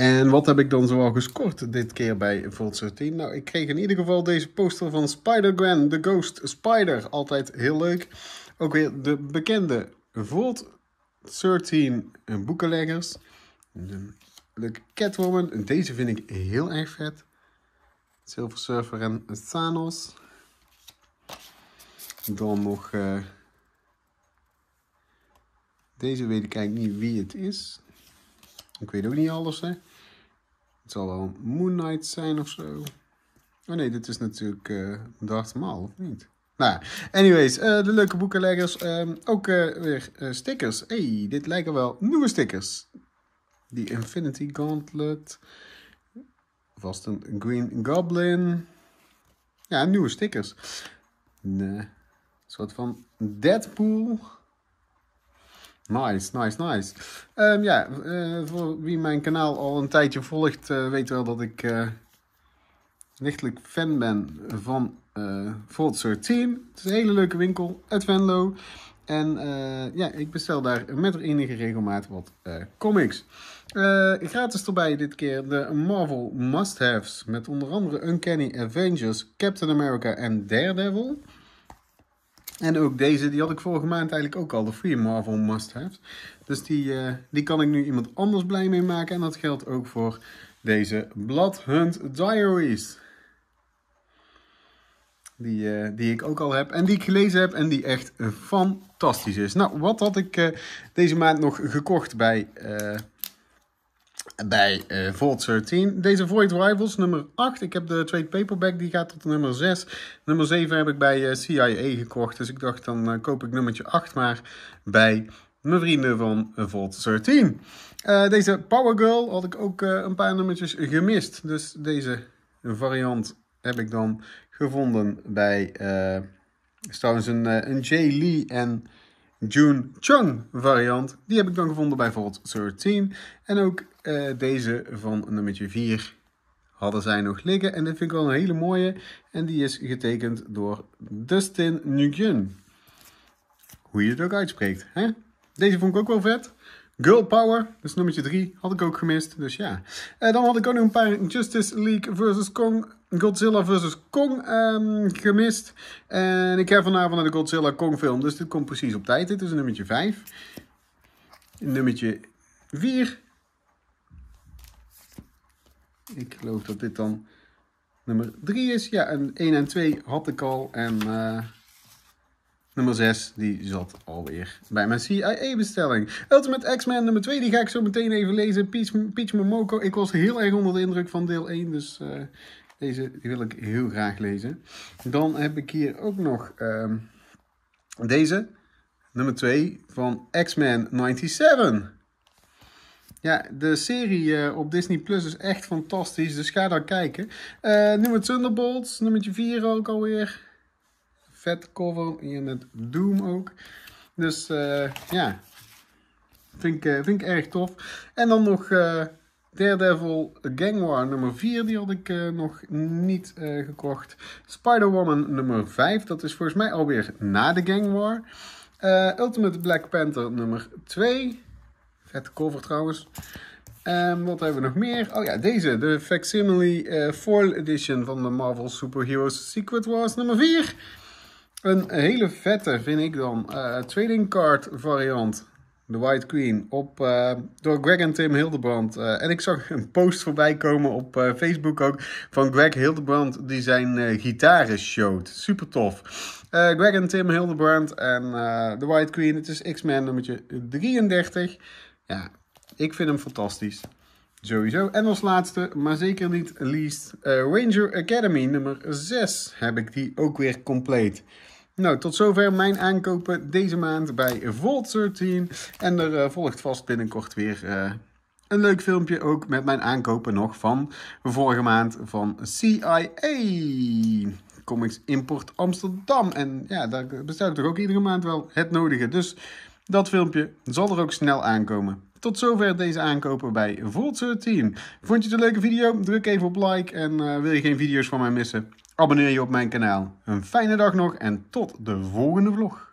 En wat heb ik dan zoal gescoord dit keer bij Volt 13. Nou, ik kreeg in ieder geval deze poster van Spider-Gwen, The Ghost Spider. Altijd heel leuk. Ook weer de bekende Volt 13 boekenleggers. De leuke Catwoman. Deze vind ik heel erg vet. Silver Surfer en Thanos. Dan nog... Eh, deze weet ik eigenlijk niet wie het is. Ik weet ook niet alles, hè. Het zal wel Moon Knight zijn of zo. Oh nee, dit is natuurlijk uh, of niet? Nou, anyways, eh, de leuke boekenleggers. Ehm, ook eh, weer stickers. hey, dit lijken wel nieuwe stickers. Die Infinity Gauntlet. Vast een Green Goblin. Ja, nieuwe stickers. Een soort van Deadpool. Nice, nice, nice. Ehm, ja, eh, voor wie mijn kanaal al een tijdje volgt, uh, weet wel dat ik uh, lichtelijk fan ben van uh, Het is een hele leuke winkel uit Venlo. En ja, ik bestel daar met enige regelmaat wat comics. gratis erbij dit keer de Marvel must-haves met onder andere Uncanny Avengers, Captain America en Daredevil. En ook deze, die had ik vorige maand eigenlijk ook al, de Free Marvel Must-Have. Dus die, eh, die kan ik nu iemand anders blij mee maken. En dat geldt ook voor deze Bloodhunt Diaries. Die, eh, die ik ook al heb en die ik gelezen heb en die echt fantastisch is. Nou, wat had ik eh, deze maand nog gekocht bij bij uh, Vault 13. Deze Void Rivals, nummer 8. Ik heb de tweede paperback, die gaat tot nummer 6. Nummer 7 heb ik bij eh, CIA gekocht. Dus ik dacht, dan eh, koop ik nummertje 8 maar bij mijn vrienden van Vault 13. deze Power Girl had ik ook een paar nummertjes gemist. Dus deze variant heb ik dan gevonden bij... is trouwens een, een J. Lee en... June Chung variant. Die heb ik dan gevonden bij 13. En ook eh, deze van nummertje 4 hadden zij nog liggen. En dit vind ik wel een hele mooie. En die is getekend door Dustin Nguyen. Hoe je het ook uitspreekt. Hè? Deze vond ik ook wel vet. Girl Power, dus nummertje 3, had ik ook gemist. Dus ja. Uh, dan had ik ook nog een paar Justice League versus Kong Godzilla vs. Kong um, gemist. En ik heb vanavond naar de Godzilla Kong film. Dus dit komt precies op tijd. Dit is nummertje 5. Nummertje 4. Ik geloof dat dit dan nummer 3 is. Ja, en 1 en 2 had ik al. En uh, nummer 6, die zat alweer bij mijn CIA-bestelling. Ultimate X-Men nummer 2, die ga ik zo meteen even lezen. Peach, Peach Momoko, ik was heel erg onder de indruk van deel 1. Dus... Uh, deze wil ik heel graag lezen. Dan heb ik hier ook nog ehm, deze, nummer 2 van X-Men 97. Ja, de serie eh, op Disney Plus is echt fantastisch, dus ga daar kijken. Uh, nummer Thunderbolts, nummer 4 ook alweer. Vet cover, hier met Doom ook. Dus eh, ja, vind ik, vind ik erg tof. En dan nog Daredevil Gang War nummer 4, die had ik eh, nog niet eh, gekocht. Spider-Woman nummer 5, dat is volgens mij alweer na de Gang War. Eh, Ultimate Black Panther nummer 2. Vette cover trouwens. En ehm, wat hebben we nog meer? Oh ja, deze. De facsimile Foil Edition van de Marvel Superheroes Secret Wars nummer 4. Een hele vette, vind ik dan, trading card variant The White Queen, op, eh, door Greg en Tim Hildebrand. Eh, en ik zag een post voorbij komen op eh, Facebook ook van Greg Hildebrand, die zijn gitaren showt. Super tof. Greg en Tim Hildebrand en The White Queen, het is X-Men nummertje 33. Ja, ik vind hem fantastisch. Sowieso. En als laatste, maar zeker niet least, Ranger Academy nummer 6 heb ik die ook weer compleet. Nou, tot zover mijn aankopen deze maand bij Volt 13. En er eh, volgt vast binnenkort weer eh, een leuk filmpje ook met mijn aankopen nog van vorige maand van CIA. Comics Import Amsterdam. En ja, daar bestel ik toch ook iedere maand wel het nodige. Dus dat filmpje zal er ook snel aankomen. Tot zover deze aankopen bij Volt 13. Vond je het een leuke video? Druk even op like en eh, wil je geen video's van mij missen? Abonneer je op mijn kanaal. Een fijne dag nog en tot de volgende vlog.